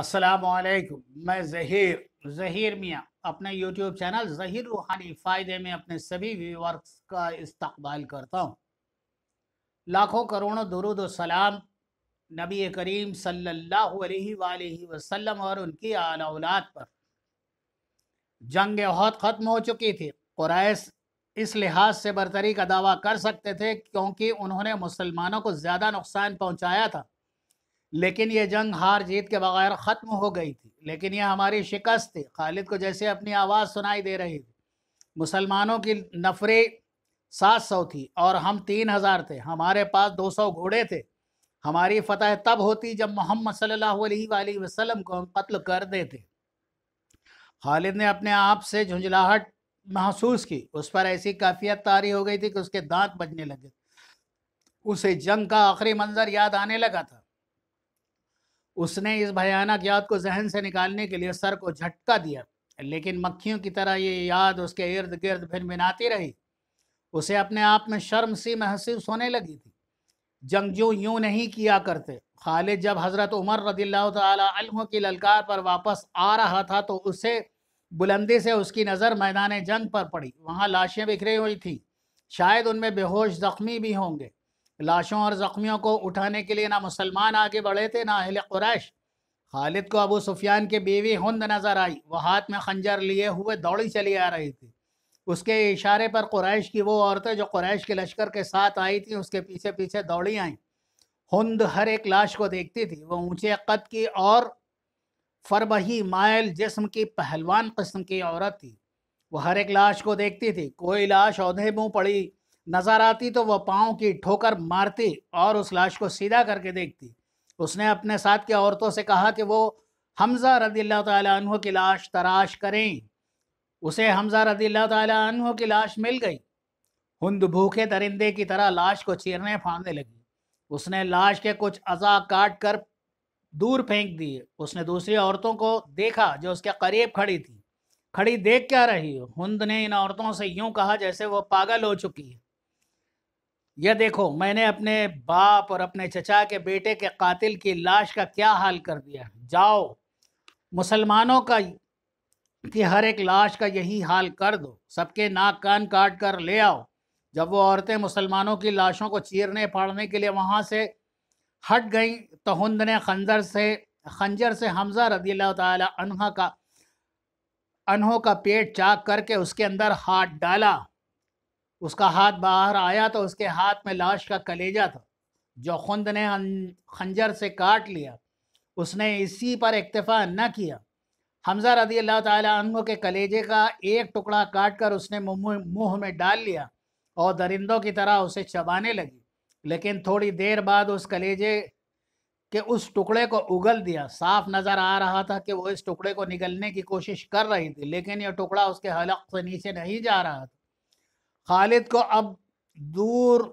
असलकुम मैं जहीर जहीर मियाँ अपने यूट्यूब चैनल जहीर रूहानी फ़ायदे में अपने सभी व्यूवर्स का इस्तकबाल करता हूँ लाखों करोड़ों दरुद सलाम नबी करीम सल्लल्लाहु अलैहि वसल्लम और उनकी आला औलाद पर जंग बहुत ख़त्म हो चुकी थी क्रैश इस लिहाज से बरतरी का दावा कर सकते थे क्योंकि उन्होंने मुसलमानों को ज़्यादा नुकसान पहुँचाया था लेकिन ये जंग हार जीत के बगैर ख़त्म हो गई थी लेकिन यह हमारी शिकस्त थी खालिद को जैसे अपनी आवाज़ सुनाई दे रही थी मुसलमानों की नफरे सात सौ थी और हम तीन हज़ार थे हमारे पास दो सौ घोड़े थे हमारी फतह तब होती जब मोहम्मद सल्लल्लाहु अलैहि वसल्लम को हम कत्ल कर देते खालिद ने अपने आप से झुंझलाहट महसूस की उस पर ऐसी काफियत तारी हो गई थी कि उसके दांत बजने लगे उसे जंग का आखिरी मंजर याद आने लगा था उसने इस भयानक याद को जहन से निकालने के लिए सर को झटका दिया लेकिन मक्खियों की तरह ये याद उसके इर्द गिर्द भिनभिनाती रही उसे अपने आप में शर्म सी महसूस होने लगी थी जंगजू यूं नहीं किया करते खालिद जब हज़रत उमर रदील्ला तहों की ललकार पर वापस आ रहा था तो उसे बुलंदी से उसकी नज़र मैदान जंग पर पड़ी वहाँ लाशें बिखरी हुई थी शायद उनमें बेहोश ज़ख्मी भी होंगे लाशों और ज़ख्मियों को उठाने के लिए ना मुसलमान आगे बढ़े थे ना अहल कुरैश खालिद को अबू सुफियान की बीवी हंद नज़र आई वह हाथ में खंजर लिए हुए दौड़ी चली आ रही थी उसके इशारे पर कुरैश की वो औरतें जो कुरैश के लश्कर के साथ आई थी उसके पीछे पीछे दौड़ी आईं हंद हर एक लाश को देखती थी वह ऊंचे कद की और फरबही मायल जिस्म की पहलवान कस्म की औरत थी वह हर एक लाश को देखती थी कोई लाश औधे मुँह पड़ी नजर आती तो वह पाँव की ठोकर मारती और उस लाश को सीधा करके देखती उसने अपने साथ की औरतों से कहा कि वो हमज़ा रदी तु की लाश तराश करें उसे हमज़ा रदी तु की लाश मिल गई हुंद भूखे दरिंदे की तरह लाश को चीरने फाड़ने लगी उसने लाश के कुछ अज़ा काट कर दूर फेंक दिए उसने दूसरी औरतों को देखा जो उसके करीब खड़ी थी खड़ी देख क्या रही हुंद ने इन औरतों से यूं कहा जैसे वो पागल हो चुकी है यह देखो मैंने अपने बाप और अपने चचा के बेटे के कातिल की लाश का क्या हाल कर दिया जाओ मुसलमानों का कि हर एक लाश का यही हाल कर दो सबके नाक कान काट कर ले आओ जब वो औरतें मुसलमानों की लाशों को चीरने फाड़ने के लिए वहाँ से हट गईं तो हंद ने खंजर से खंजर से हमजा रदी तहा का अनहों का पेट चाक करके उसके अंदर हाथ डाला उसका हाथ बाहर आया तो उसके हाथ में लाश का कलेजा था जो खुंद ने खंजर से काट लिया उसने इसी पर इक्तफा न किया हमजा रदी अल्लाह तु के कलेजे का एक टुकड़ा काट कर उसने मुंह में डाल लिया और दरिंदों की तरह उसे चबाने लगी लेकिन थोड़ी देर बाद उस कलेजे के उस टुकड़े को उगल दिया साफ नज़र आ रहा था कि वो इस टुकड़े को निगलने की कोशिश कर रही थी लेकिन यह टुकड़ा उसके हलक से नीचे नहीं जा रहा था खालिद को अब दूर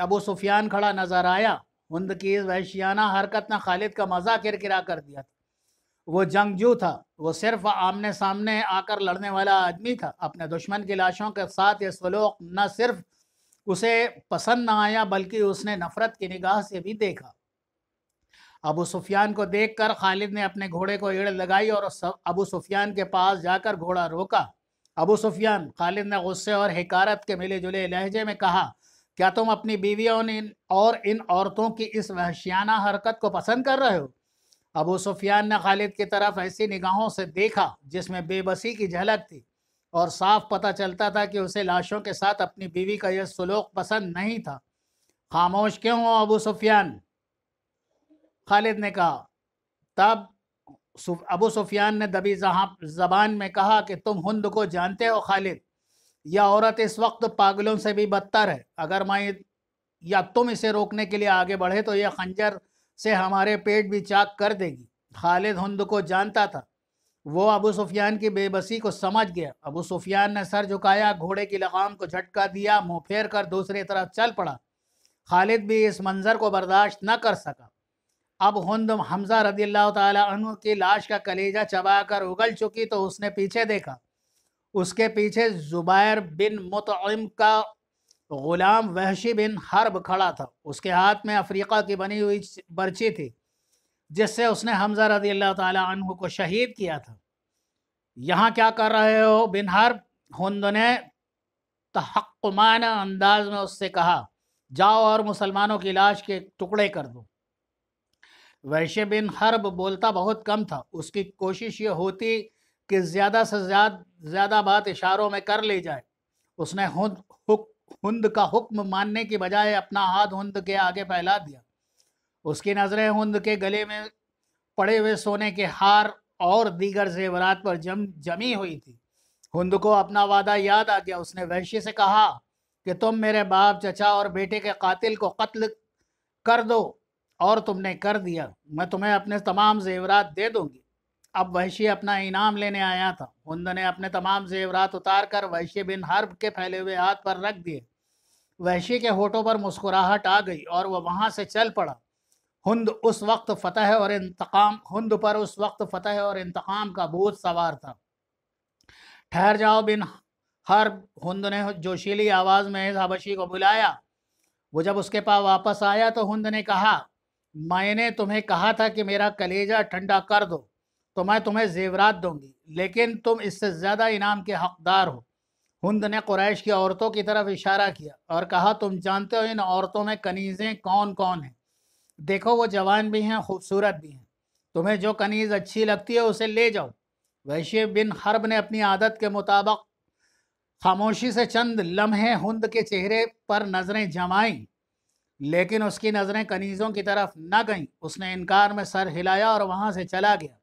अबू सुफियान खड़ा नज़र आया हिंद की वहशियाना हरकत ने खालिद का मज़ा किरकिरा कर दिया था वो जंगजू था वो सिर्फ आमने सामने आकर लड़ने वाला आदमी था अपने दुश्मन की लाशों के साथ ये सलूक न सिर्फ उसे पसंद न आया बल्कि उसने नफ़रत की निगाह से भी देखा अबू सुफियान को देखकर खालिद ने अपने घोड़े को एड़ लगाई और अबू सुफियान के पास जाकर घोड़ा रोका अबू सुफियान खालिद ने गुस्से और हकारत के मिले जुले लहजे में कहा क्या तुम अपनी बीवियों ने और इन औरतों की इस वहशियाना हरकत को पसंद कर रहे हो अबू सुफियान ने खालिद की तरफ ऐसी निगाहों से देखा जिसमें बेबसी की झलक थी और साफ पता चलता था कि उसे लाशों के साथ अपनी बीवी का यह सलूक पसंद नहीं था खामोश क्यों हो अबू सुफियान खालिद ने कहा तब अबू सुफियान ने दबी जहाँ जबान में कहा कि तुम हंद को जानते हो खालिद यह औरत इस वक्त पागलों से भी बदतर है अगर मैं या तुम इसे रोकने के लिए आगे बढ़े तो यह खंजर से हमारे पेट भी चाक कर देगी खालिद हंद को जानता था वो अबू सुफियान की बेबसी को समझ गया अबू सुफियान ने सर झुकाया घोड़े की लगाम को झटका दिया मुँह फेर कर दूसरी तरफ चल पड़ा खालिद भी इस मंज़र को बर्दाश्त न कर सका अब हंद हमजा रदी अल्लाह तु की लाश का कलेजा चबा कर उगल चुकी तो उसने पीछे देखा उसके पीछे ज़ुबैर बिन मतम का ग़ुलाम वहशी बिन हर्ब खड़ा था उसके हाथ में अफ्रीका की बनी हुई बर्ची थी जिससे उसने हमजा रदी अल्लाह तु को शहीद किया था यहाँ क्या कर रहे हो बिन हर्ब हंद ने तहकुमान अंदाज में उससे कहा जाओ और मुसलमानों की लाश के टुकड़े कर दो वैश्य बिन हर्ब बोलता बहुत कम था उसकी कोशिश ये होती कि ज़्यादा से ज़्यादा ज़्यादा बात इशारों में कर ली जाए उसने हुंद हुक, हुंद का हुक्म मानने की बजाय अपना हाथ हुंद के आगे फैला दिया उसकी नज़रें हुंद के गले में पड़े हुए सोने के हार और दीगर जेवरात पर जम जमी हुई थी हुंद को अपना वादा याद आ गया उसने वैश्य से कहा कि तुम मेरे बाप चचा और बेटे के कातिल को कत्ल कर दो और तुमने कर दिया मैं तुम्हें अपने तमाम जेवरात दे दूंगी अब वहशी अपना इनाम लेने आया था हुंद ने अपने तमाम जेवरात उतार कर वहशी बिन हर्ब के फैले हुए हाथ पर रख दिए वहशी के होठों पर मुस्कुराहट आ गई और वह वहाँ से चल पड़ा हुंद उस वक्त फतह और इंतकाम हुंद पर उस वक्त फतह और इंतकाम का बहुत सवार था ठहर जाओ बिन हर्ब हुंद ने जोशीली आवाज़ में हबशी को बुलाया वो जब उसके पास वापस आया तो हुंद ने कहा मैंने तुम्हें कहा था कि मेरा कलेजा ठंडा कर दो तो मैं तुम्हें जेवरात दूंगी लेकिन तुम इससे ज़्यादा इनाम के हकदार हो हंद ने कुरैश की औरतों की तरफ इशारा किया और कहा तुम जानते हो इन औरतों में कनीज़ें कौन कौन हैं देखो वो जवान भी हैं खूबसूरत भी हैं तुम्हें जो कनीज़ अच्छी लगती है उसे ले जाओ वैश्य बिन हर्ब ने अपनी आदत के मुताबिक खामोशी से चंद लम्हे हुंद के चेहरे पर नज़रें जमाईं लेकिन उसकी नज़रें कनीज़ों की तरफ न गईं उसने इनकार में सर हिलाया और वहाँ से चला गया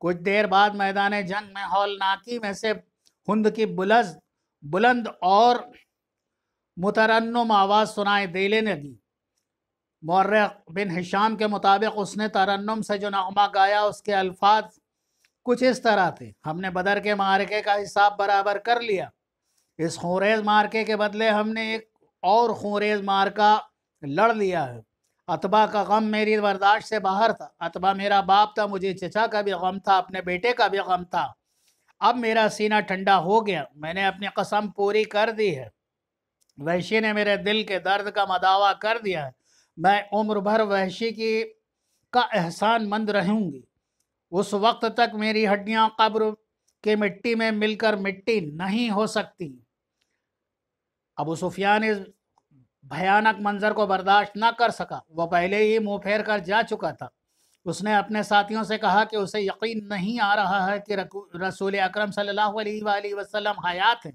कुछ देर बाद मैदान जंग में हौलनाकी में से हुंद की बुलज बुलंद और मुतरन्नम आवाज़ सुनाई देने लगी मौर्रक बिन हिशाम के मुताबिक उसने तरन्नम से जो नगमा गाया उसके अल्फाज कुछ इस तरह थे हमने बदर के मार्के का हिसाब बराबर कर लिया इस खोरेज मार्के के बदले हमने एक और खोरेज मार्का लड़ लिया है अतबा का गम मेरी बर्दाश्त से बाहर था अतबा मेरा बाप था मुझे चचा का भी गम था अपने बेटे का भी गम था अब मेरा सीना ठंडा हो गया मैंने अपनी कसम पूरी कर दी है वहशी ने मेरे दिल के दर्द का मदावा कर दिया है मैं उम्र भर वहशी की का एहसान मंद रहूँगी उस वक्त तक मेरी हड्डियाँ कब्र के मिट्टी में मिलकर मिट्टी नहीं हो सकती अबू सुफियान इस भयानक मंजर को बर्दाश्त न कर सका वह पहले ही मुंह फेर कर जा चुका था उसने अपने साथियों से कहा कि उसे यकीन नहीं आ रहा है कि रसूल अकरम सल्लल्लाहु अलैहि वसल्लम हयात हैं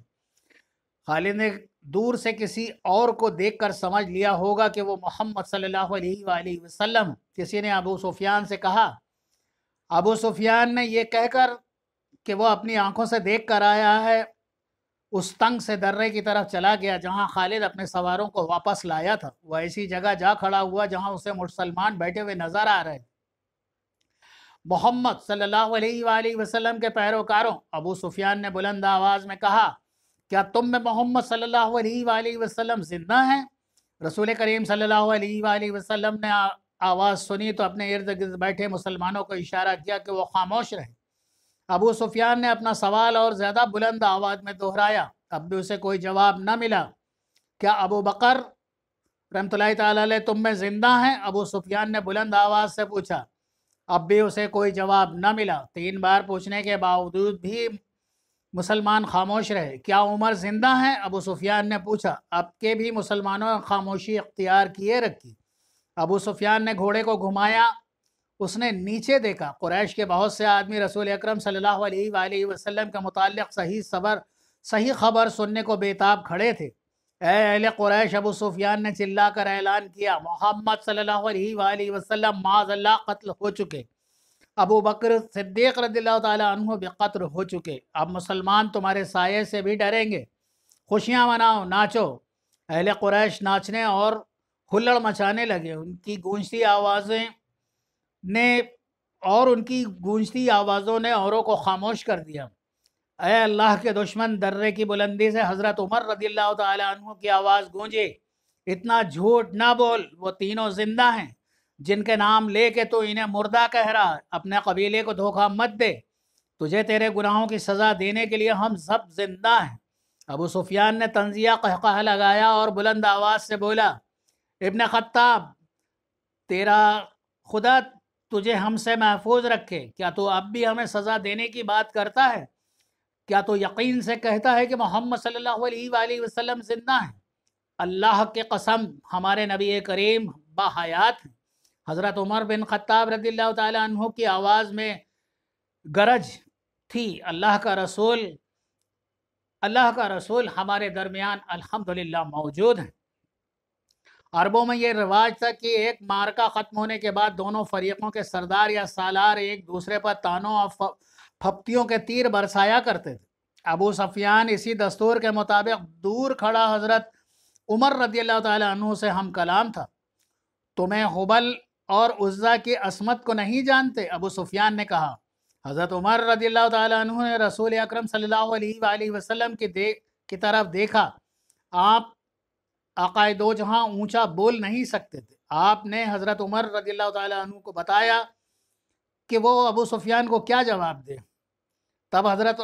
खालिद ने दूर से किसी और को देखकर समझ लिया होगा कि वो मोहम्मद सल्लल्लाहु अलैहि वसल्लम किसी ने अबू सुफियान से कहा अबू सुफियान ने यह कहकर कि वह अपनी आंखों से देख कर आया है उस तंग से दर्रे की तरफ चला गया जहां खालिद अपने सवारों को वापस लाया था वह ऐसी जगह जा खड़ा हुआ जहां उसे मुसलमान बैठे हुए नजर आ रहे मोहम्मद सल्लल्लाहु अलैहि वसल्लम के पैरोकारों अबू सुफियान ने बुलंद आवाज़ में कहा क्या तुम में मोहम्मद सल्लल्लाहु अलैहि वसल्लम जिंदा हैं रसूल करीम सल्लल्लाहु अलैहि वसल्लम ने आवाज़ सुनी तो अपने इर्द गिर्द बैठे मुसलमानों को इशारा किया कि वो खामोश रहें अबू सुफियान ने अपना सवाल और ज़्यादा बुलंद आवाज़ में दोहराया तब भी उसे कोई जवाब न मिला क्या अबू बकर रमत तुम में ज़िंदा हैं अबू सुफियान ने बुलंद आवाज़ से पूछा अब भी उसे कोई जवाब न मिला तीन बार पूछने के बावजूद भी मुसलमान खामोश रहे क्या उमर ज़िंदा हैं अबू सुफियान ने पूछा अब के भी मुसलमानों ने खामोशी इख्तियार किए रखी अबू सुफियान ने घोड़े को घुमाया उसने नीचे देखा कुरैश के बहुत से आदमी रसूल अक्रम सम के मुतल सही सबर सही खबर सुनने को बेताब खड़े थे अहल कुरैश अबू सुफियान ने चिल्ला कर ऐलान किया मोहम्मद सल्लल्लाहु माजल्ला कत्ल हो चुके अबू बकर सिद्दीक रदील्ला बेकत्र हो चुके अब मुसलमान तुम्हारे साय से भी डरेंगे खुशियाँ मनाओ नाचो अहल कुरैश नाचने और हुल्लड़ मचाने लगे उनकी गूंजती आवाज़ें ने और उनकी गूंजती आवाज़ों ने औरों को खामोश कर दिया अय अल्लाह के दुश्मन दर्रे की बुलंदी से हज़रत उमर रदी अल्लाह तु की आवाज़ गूंजे इतना झूठ ना बोल वो तीनों जिंदा हैं जिनके नाम ले के तो इन्हें मुर्दा कह रहा अपने कबीले को धोखा मत दे तुझे तेरे गुनाहों की सज़ा देने के लिए हम सब जिंदा हैं अबू सुफियान ने तंजिया कहकह लगाया और बुलंद आवाज़ से बोला इबन ख़त्ताब तेरा खुदा तुझे हमसे महफूज रखे क्या तो अब भी हमें सज़ा देने की बात करता है क्या तो यकीन से कहता है कि मोहम्मद सल्लल्लाहु अलैहि वसल्लम जिंदा है अल्लाह के कसम हमारे नबी करीम बाहयात हैं हज़रत उमर बिन ख़त्ताब रदी तु की आवाज़ में गरज थी अल्लाह का रसूल अल्लाह का रसूल हमारे दरमियान अल्हम्दुलिल्लाह मौजूद हैं अरबों में यह रिवाज था कि एक मार्का ख़त्म होने के बाद दोनों फरीकों के सरदार या सालार एक दूसरे पर तानों और फप्तियों के तीर बरसाया करते थे अबू सफियान इसी दस्तूर के मुताबिक दूर खड़ा हज़रत उमर रदी तु से हम कलाम था तुम्हें हुबल और उज़्ज़ा की असमत को नहीं जानते अबू सुफियान ने कहा हज़रत उमर रदी तु ने रसूल अक्रम सल्ला वसम की दे की तरफ देखा आप अकायदो जहाँ ऊंचा बोल नहीं सकते थे आपने हज़रत उमर रजी तु को बताया कि वो अबू सुफियान को क्या जवाब दे तब हज़रत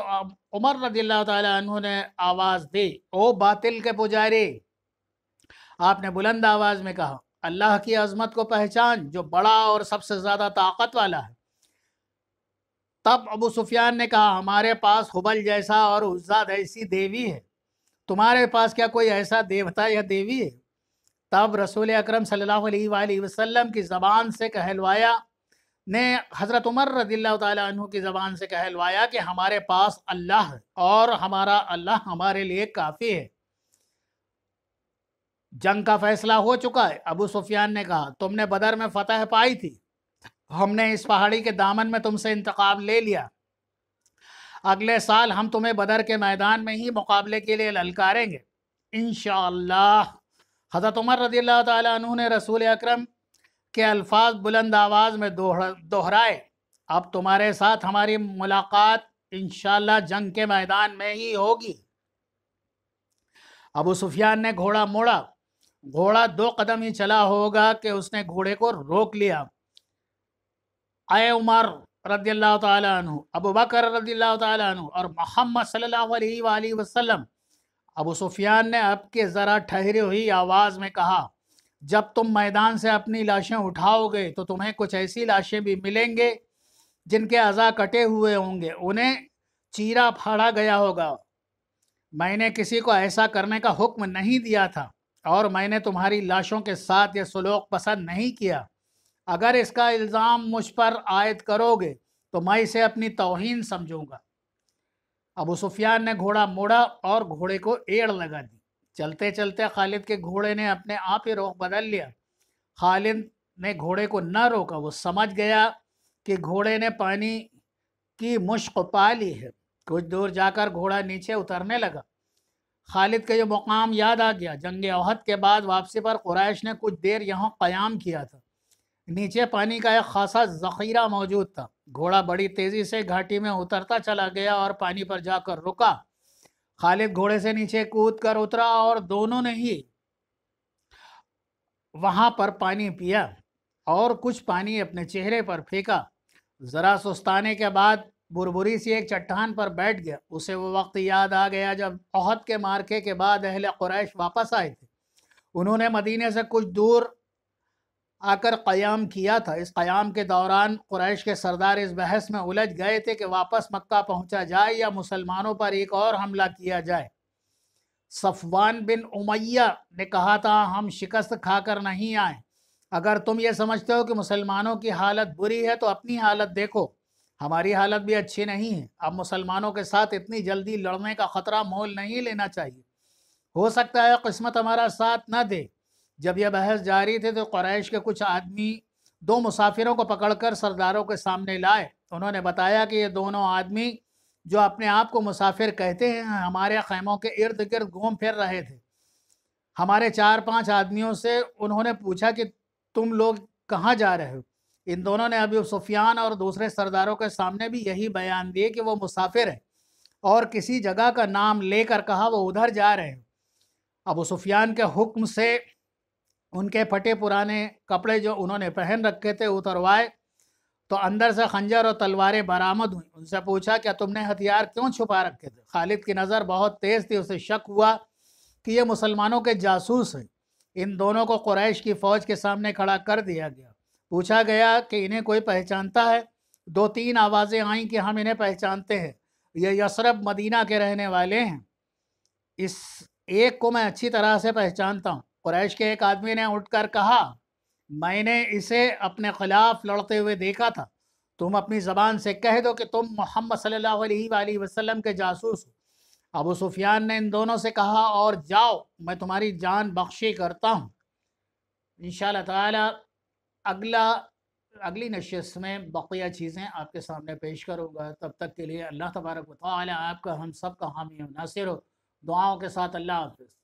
उमर रजील तु ने आवाज़ दी ओ बातिल के पुजारी आपने बुलंद आवाज़ में कहा अल्लाह की अजमत को पहचान जो बड़ा और सबसे ज़्यादा ताकत वाला है तब अबू सुफियान ने कहा हमारे पास हुबल जैसा और उज्जा जैसी देवी है तुम्हारे पास क्या कोई ऐसा देवता या देवी है तब रसूल अक्रम वसल्लम की ज़बान से कहलवाया ने हज़रत उमर रदील्ला तु की ज़बान से कहलवाया कि हमारे पास अल्लाह और हमारा अल्लाह हमारे लिए काफ़ी है जंग का फैसला हो चुका है अबू सुफियान ने कहा तुमने बदर में फतह पाई थी हमने इस पहाड़ी के दामन में तुमसे इंतकाम ले लिया अगले साल हम तुम्हें बदर के मैदान में ही मुकाबले के लिए ललकारेंगे इन हज़रत उमर रदी अल्लाह तु ने रसूल अक्रम के अल्फाज बुलंद आवाज़ में दोहराए अब तुम्हारे साथ हमारी मुलाकात इन जंग के मैदान में ही होगी अबू सुफियान ने घोड़ा मोड़ा घोड़ा दो कदम ही चला होगा कि उसने घोड़े को रोक लिया अय उमर और सुफियान ने आपके ज़रा ठहरी हुई आवाज़ में कहा जब तुम मैदान से अपनी लाशें उठाओगे तो तुम्हें कुछ ऐसी लाशें भी मिलेंगे जिनके अज़ा कटे हुए होंगे उन्हें चीरा फाड़ा गया होगा मैंने किसी को ऐसा करने का हुक्म नहीं दिया था और मैंने तुम्हारी लाशों के साथ यह सलूक पसंद नहीं किया अगर इसका इल्ज़ाम मुझ पर आयद करोगे तो मैं इसे अपनी तोहन समझूंगा अबू सुफियान ने घोड़ा मोड़ा और घोड़े को एड़ लगा दी चलते चलते खालिद के घोड़े ने अपने आप ही रुख बदल लिया खालिद ने घोड़े को न रोका वो समझ गया कि घोड़े ने पानी की मुश्क पा ली है कुछ दूर जाकर घोड़ा नीचे उतरने लगा खालिद का ये मुकाम याद आ गया जंग अहद के बाद वापसी पर क्रैश ने कुछ देर यहाँ क़याम किया था नीचे पानी का एक खासा जखीरा मौजूद था घोड़ा बड़ी तेजी से घाटी में उतरता चला गया और पानी पर जाकर रुका खालिद घोड़े से नीचे कूद कर उतरा और दोनों ने ही वहां पर पानी पिया और कुछ पानी अपने चेहरे पर फेंका जरा सुस्ताने के बाद बुरबुरी सी एक चट्टान पर बैठ गया उसे वो वक्त याद आ गया जब अहद के मार्के के बाद अहल कुरैश वापस आए थे उन्होंने मदीने से कुछ दूर आकर क़याम किया था इस क़याम के दौरान क्रैश के सरदार इस बहस में उलझ गए थे कि वापस मक्का पहुंचा जाए या मुसलमानों पर एक और हमला किया जाए सफ़वान बिन उमैया ने कहा था हम शिकस्त खाकर नहीं आए अगर तुम ये समझते हो कि मुसलमानों की हालत बुरी है तो अपनी हालत देखो हमारी हालत भी अच्छी नहीं है अब मुसलमानों के साथ इतनी जल्दी लड़ने का ख़तरा मोल नहीं लेना चाहिए हो सकता है किस्मत हमारा साथ न दे जब यह बहस जारी थी तो क्रैश के कुछ आदमी दो मुसाफिरों को पकड़कर सरदारों के सामने लाए उन्होंने बताया कि ये दोनों आदमी जो अपने आप को मुसाफिर कहते हैं हमारे खैमों के इर्द गिर्द घूम फिर रहे थे हमारे चार पांच आदमियों से उन्होंने पूछा कि तुम लोग कहाँ जा रहे हो इन दोनों ने अभी सुफियान और दूसरे सरदारों के सामने भी यही बयान दिए कि वो मुसाफिर हैं और किसी जगह का नाम लेकर कहा वो उधर जा रहे हैं अब सुफियान के हुक्म से उनके फटे पुराने कपड़े जो उन्होंने पहन रखे थे उतरवाए तो अंदर से खंजर और तलवारें बरामद हुई उनसे पूछा क्या तुमने हथियार क्यों छुपा रखे थे खालिद की नज़र बहुत तेज़ थी उसे शक हुआ कि ये मुसलमानों के जासूस हैं इन दोनों को कुरैश की फ़ौज के सामने खड़ा कर दिया गया पूछा गया कि इन्हें कोई पहचानता है दो तीन आवाज़ें आईं कि हम इन्हें पहचानते हैं ये यशरफ मदीना के रहने वाले हैं इस एक को मैं अच्छी तरह से पहचानता हूँ कुरैश के एक आदमी ने उठकर कहा मैंने इसे अपने खिलाफ लड़ते हुए देखा था तुम अपनी ज़बान से कह दो कि तुम मोहम्मद सल्लल्लाहु अलैहि वसल्लम के जासूस हो अबू सुफियान ने इन दोनों से कहा और जाओ मैं तुम्हारी जान बख्शी करता हूँ इन ताला अगला अगली नशस्त में बकिया चीज़ें आपके सामने पेश करूँगा तब तक के लिए अल्लाह तबारक आपका हम सब का हामी नासिर हो दुआओं के साथ अल्लाह हाफिज़